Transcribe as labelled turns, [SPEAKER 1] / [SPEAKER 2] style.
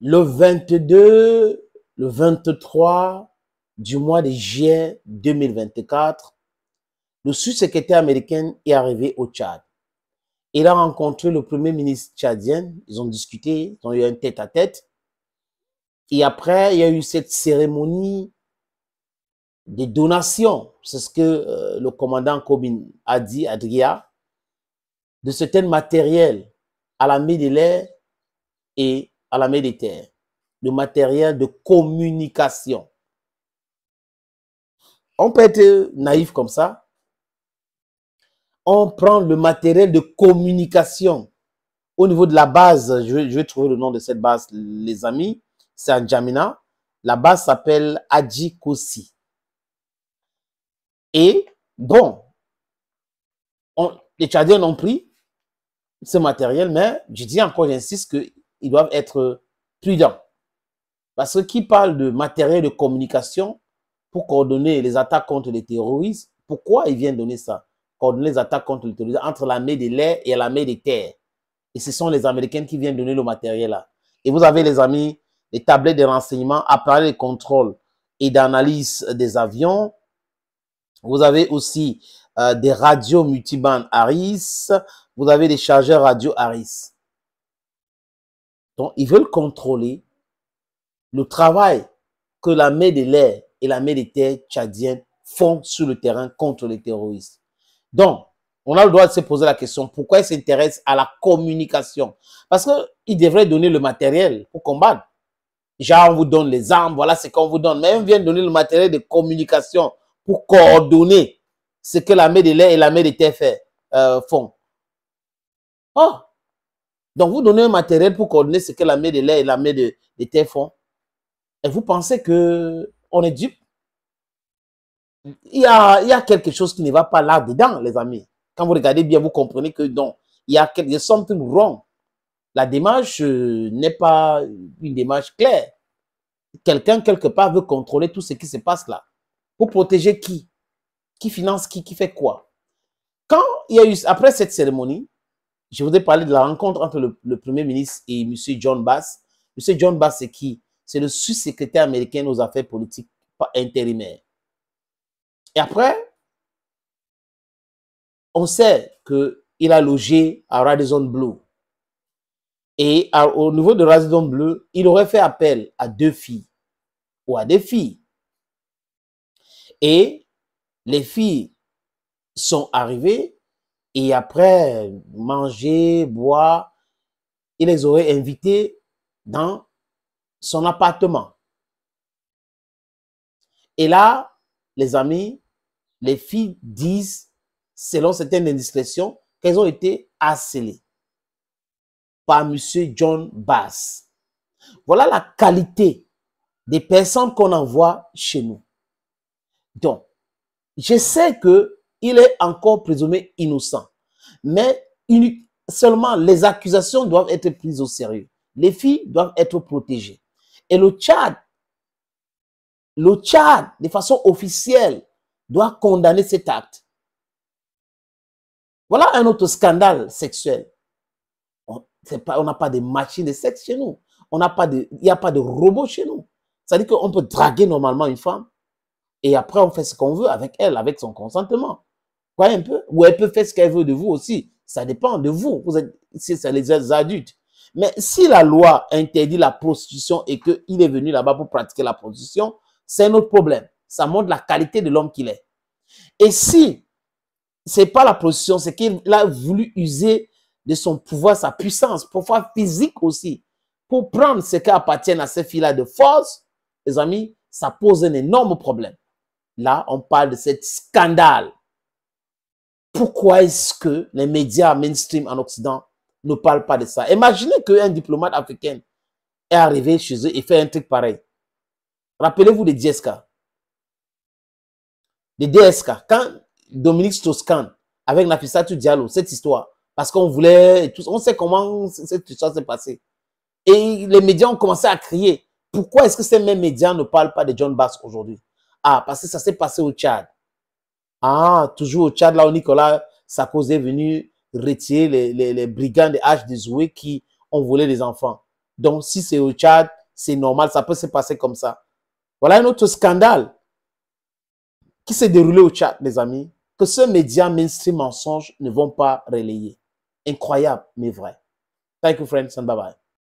[SPEAKER 1] le 22, le 23 du mois de juin 2024, le sous-secrétaire américain est arrivé au Tchad. Il a rencontré le premier ministre tchadien. Ils ont discuté, ils ont eu un tête-à-tête. Et après, il y a eu cette cérémonie de donation, C'est ce que euh, le commandant Kobin a dit, Adria, de certains matériels à la Médélère et à la militaire, le matériel de communication. On peut être naïf comme ça. On prend le matériel de communication au niveau de la base. Je vais, trouver le nom de cette base, les amis. C'est à Djamina. La base s'appelle Adjikosi. Et bon, les Tchadiens ont pris ce matériel, mais je dis encore, j'insiste que ils doivent être prudents. Parce que qui parle de matériel de communication pour coordonner les attaques contre les terroristes. Pourquoi ils viennent donner ça Coordonner les attaques contre les terroristes entre l'armée de l'air et l'armée des terres. Et ce sont les Américains qui viennent donner le matériel là. Et vous avez, les amis, les tablettes de renseignement, appareils de contrôle et d'analyse des avions. Vous avez aussi euh, des radios multibandes Harris. Vous avez des chargeurs radio Harris. Donc, ils veulent contrôler le travail que la main de l'air et la main des terres font sur le terrain contre les terroristes. Donc, on a le droit de se poser la question, pourquoi ils s'intéressent à la communication Parce qu'ils devraient donner le matériel pour combattre. Genre, on vous donne les armes, voilà ce qu'on vous donne. Mais ils viennent donner le matériel de communication pour coordonner ce que la main de l'air et la main des terres euh, font. Oh, donc, vous donnez un matériel pour coordonner ce que la main de l'air et la main de, terre font. Et vous pensez que est dupe il y, a, quelque chose qui ne va pas là-dedans, les amis. Quand vous regardez bien, vous comprenez que donc, il y a quelque chose wrong. La démarche euh, n'est pas une démarche claire. Quelqu'un, quelque part, veut contrôler tout ce qui se passe là. Pour protéger qui Qui finance qui Qui fait quoi Quand il y a eu, après cette cérémonie, je voudrais parler de la rencontre entre le, Premier ministre et M. John Bass. M. John Bass, c'est qui C'est le sous-secrétaire américain aux affaires politiques intérimaires. Et après, on sait qu'il a logé à Radisson Blue. Et au niveau de Radisson Blue, il aurait fait appel à deux filles ou à des filles. Et les filles sont arrivées et après manger, boire, il les aurait invités dans son appartement. Et là, les amis, les filles disent, selon certaines indiscrétions, qu'elles ont été harcelées par M. John Bass. Voilà la qualité des personnes qu'on envoie chez nous. Donc, je sais que il est encore présumé innocent. Mais seulement les accusations doivent être prises au sérieux. Les filles doivent être protégées. Et le Tchad, le Tchad, de façon officielle, doit condamner cet acte. Voilà un autre scandale sexuel. On n'a pas de machine de sexe chez nous. On de, il n'y a pas de robot chez nous. C'est-à-dire qu'on peut draguer normalement une femme et après on fait ce qu'on veut avec elle, avec son consentement un peu Ou elle peut faire ce qu'elle veut de vous aussi. Ça dépend de vous. Vous êtes, c'est les adultes. Mais si la loi interdit la prostitution et qu'il est venu là-bas pour pratiquer la prostitution, c'est un autre problème. Ça montre la qualité de l'homme qu'il est. Et si c'est pas la prostitution, c'est qu'il a voulu user de son pouvoir, sa puissance, parfois physique aussi, pour prendre ce qui appartient à ces filles-là de force, les amis, ça pose un énorme problème. Là, on parle de ce scandale pourquoi est-ce que les médias mainstream en Occident ne parlent pas de ça Imaginez qu'un diplomate africain est arrivé chez eux et fait un truc pareil. Rappelez-vous les DSK. Les DSK. Quand Dominique Stoskan, avec Nafissatou Diallo, cette histoire, parce qu'on voulait, on sait comment cette histoire s'est passée. Et les médias ont commencé à crier. Pourquoi est-ce que ces mêmes médias ne parlent pas de John Bass aujourd'hui Ah, parce que ça s'est passé au Tchad. Ah, toujours au Tchad, là où Nicolas Sarkozy est venu retirer les, les, brigands des H de Zoué qui ont volé les enfants. Donc, si c'est au Tchad, c'est normal, ça peut se passer comme ça. Voilà un autre scandale qui s'est déroulé au Tchad, mes amis, que ce média mainstream mensonge ne vont pas relayer. Incroyable, mais vrai. Thank you, friends, and bye-bye.